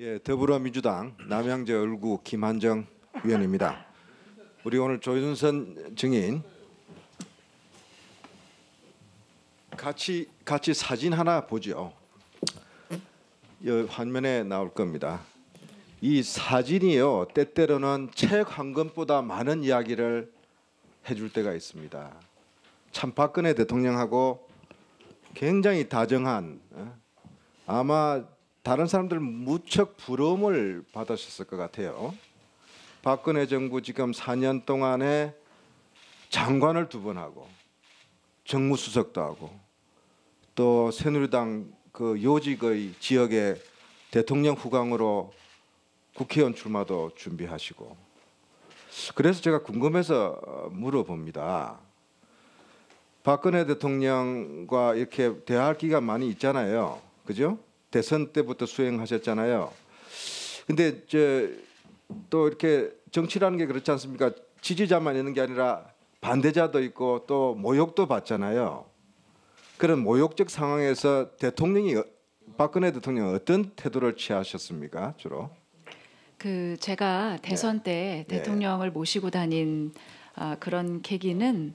예, 더불어민주당 남양재 얼구 김한정 위원입니다. 우리 오늘 조윤선 증인 같이 같이 사진 하나 보죠. 여 화면에 나올 겁니다. 이 사진이요 때때로는 책 한 권보다 많은 이야기를 해줄 때가 있습니다. 참 박근혜 대통령하고 굉장히 다정한 어? 아마 다른 사람들 무척 부러움을 받으셨을 것 같아요. 박근혜 정부 지금 4년 동안에 장관을 두 번 하고 정무수석도 하고 또 새누리당 그 요직의 지역에 대통령 후광으로 국회의원 출마도 준비하시고 그래서 제가 궁금해서 물어봅니다. 박근혜 대통령과 이렇게 대화할 기간 많이 있잖아요. 그죠? 대선 때부터 수행하셨잖아요. 근데 또 이렇게 정치라는 게 그렇지 않습니까? 지지자만 있는 게 아니라 반대자도 있고 또 모욕도 받잖아요. 그런 모욕적 상황에서 대통령이 박근혜 대통령 어떤 태도를 취하셨습니까? 주로? 그 제가 대선 네. 때 네. 대통령을 네. 모시고 다닌 아, 그런 계기는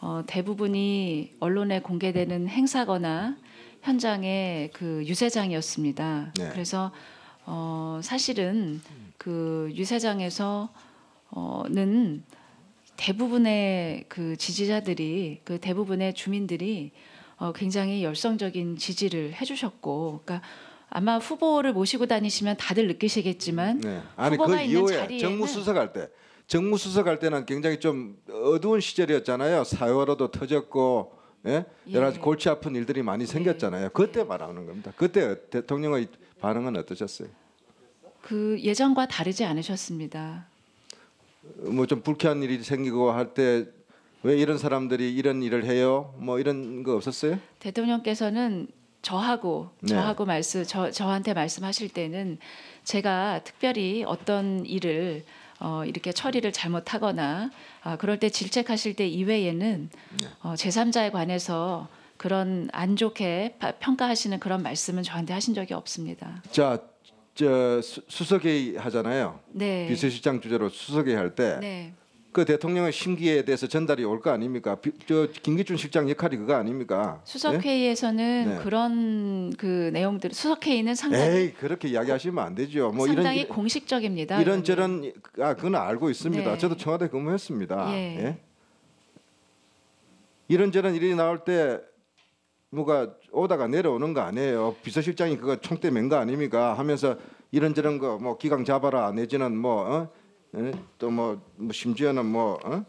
어, 대부분이 언론에 공개되는 행사거나 현장의 그 유세장이었습니다. 네. 그래서 어, 사실은 그 유세장에서는 어, 대부분의 그 지지자들이 그 대부분의 주민들이 어, 굉장히 열성적인 지지를 해주셨고, 그러니까 아마 후보를 모시고 다니시면 다들 느끼시겠지만 네. 아니, 그 후보가 그 있는 이후에 자리에는 정무수석 할 때, 정무수석 할 때는 굉장히 좀 어두운 시절이었잖아요. 사회화로도 터졌고 예? 예? 여러 가지 골치 아픈 일들이 많이 예. 생겼잖아요. 그때 말하는 겁니다. 그때 대통령의 반응은 어떠셨어요? 그 예전과 다르지 않으셨습니다. 뭐 좀 불쾌한 일이 생기고 할 때 왜 이런 사람들이 이런 일을 해요? 뭐 이런 거 없었어요? 대통령께서는 저하고 네. 저하고 말씀 저 저한테 말씀하실 때는 제가 특별히 어떤 일을 어, 이렇게 처리를 잘못하거나 아, 그럴 때 질책하실 때 이외에는 네. 어, 제3자에 관해서 그런 안 좋게 파, 평가하시는 그런 말씀은 저한테 하신 적이 없습니다. 자, 저 수, 석회의 하잖아요. 네. 비서실장 주제로 수석회의 할때 네. 그 대통령의 심기에 대해서 전달이 올 거 아닙니까? 비, 저 김기춘 실장 역할이 그거 아닙니까? 수석회의에서는 네? 네? 그런 그 내용들 수석회의는 상당히 에이, 그렇게 이야기하시면 안 되죠. 뭐 상당히 이런, 공식적입니다. 이런 저런 아 그건 알고 있습니다. 네. 저도 청와대 근무했습니다. 예. 예? 이런저런 일이 나올 때 뭐가 오다가 내려오는 거 아니에요. 비서실장이 그거 총대 맨거 아닙니까? 하면서 이런저런 거 뭐 기강 잡아라 내지는 뭐 어? 또뭐 뭐 심지어는 뭐 어?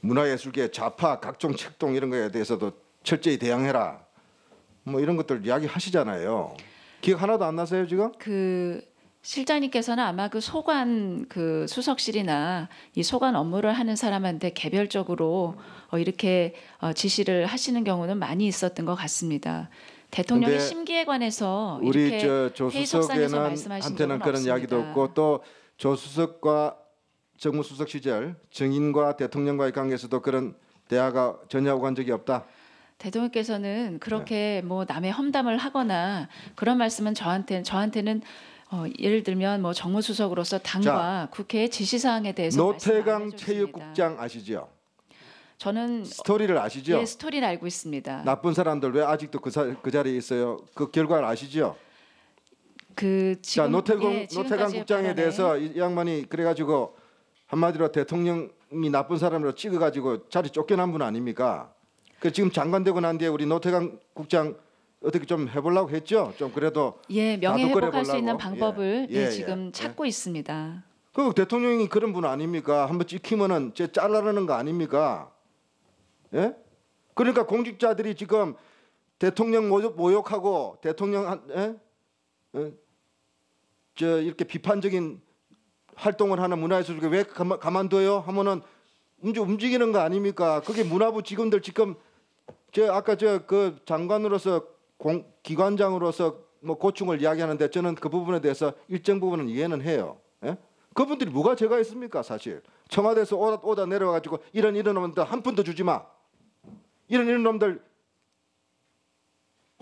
문화예술계 좌파 각종 책동 이런 거에 대해서도 철저히 대항해라 뭐 이런 것들 이야기하시잖아요. 기억 하나도 안 나세요 지금? 그 실장님께서는 아마 그 소관 그 수석실이나 이 소관 업무를 하는 사람한테 개별적으로 어 이렇게 어 지시를 하시는 경우는 많이 있었던 것 같습니다. 대통령의 심기에 관해서 우리 저조 수석에는 한테는 그런 없습니다. 이야기도 없고 또 조수석과 정무수석 시절 증인과 대통령과의 관계에서도 그런 대화가 전혀 오간 적이 없다. 대통령께서는 그렇게 네. 뭐 남의 험담을 하거나 그런 말씀은 저한테 저한테는 어, 예를 들면 뭐 정무수석으로서 당과 자, 국회의 지시사항에 대해서 노태강 체육국장 아시지 저는 스토리를 아시죠? 예, 스토리를 알고 있습니다. 나쁜 사람들 왜 아직도 그, 사, 그 자리에 있어요? 그 결과를 아시죠? 그 지금 그 노태공 예, 노태강 국장에 대해서 이 양반이 그래가지고 한마디로 대통령이 나쁜 사람으로 찍어가지고 자리 쫓겨난 분 아닙니까? 그 지금 장관되고 난 뒤에 우리 노태강 국장 어떻게 좀 해보려고 했죠? 좀 그래도 예 명예 회복할 수 있는 예, 방법을 예, 예, 예 지금 찾고 있습니다. 그 대통령이 그런 분 아닙니까? 한번 찍히면은 제 잘라라는 거 아닙니까? 예? 그러니까 공직자들이 지금 대통령 모욕하고 대통령 한 예? 저 이렇게 비판적인 활동을 하는 문화예술가 왜 가만, 둬요 하면은 움직, 움직이는 거 아닙니까? 그게 문화부 직원들 지금 저 아까 저 그 장관으로서 공, 기관장으로서 뭐 고충을 이야기하는데 저는 그 부분에 대해서 일정 부분은 이해는 해요. 예? 그분들이 뭐가 제가 있습니까 사실 청와대에서 오다, 오다 내려와 가지고 이런 이런 놈들 한 푼도 주지 마 이런 이런 놈들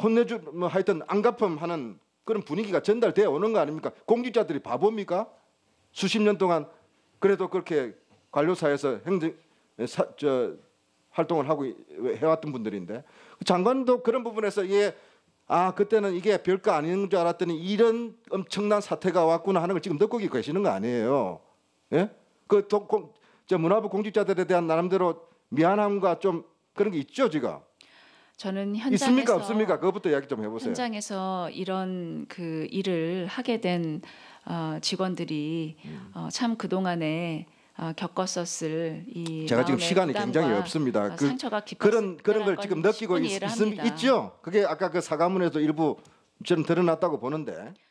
혼내주 뭐 하여튼 안 갚음 하는 그런 분위기가 전달되어 오는 거 아닙니까? 공직자들이 바보입니까? 수십 년 동안 그래도 그렇게 관료사에서 행정 예, 사, 저, 활동을 하고 해왔던 분들인데 그 장관도 그런 부분에서 이게 예, 아 그때는 이게 별거 아닌 줄 알았더니 이런 엄청난 사태가 왔구나 하는 걸 지금 느끼고 계시는 거 아니에요? 예? 그 독공, 저 문화부 공직자들에 대한 나름대로 미안함과 좀 그런 게 있죠 지금. 저는 현장에서 있습니까 없습니까? 그것부터 이야기 좀 해보세요. 현장에서 이런 그 일을 하게 된 어, 직원들이 음. 어, 참그 동안에 어, 겪었었을 이 제가 지금 시간이 굉장히 없습니다. 어, 그, 상처가 깊 그런 그런 걸 지금 느끼고 있, 있, 있죠. 그게 아까 그 사과문에도 일부 좀 드러났다고 보는데.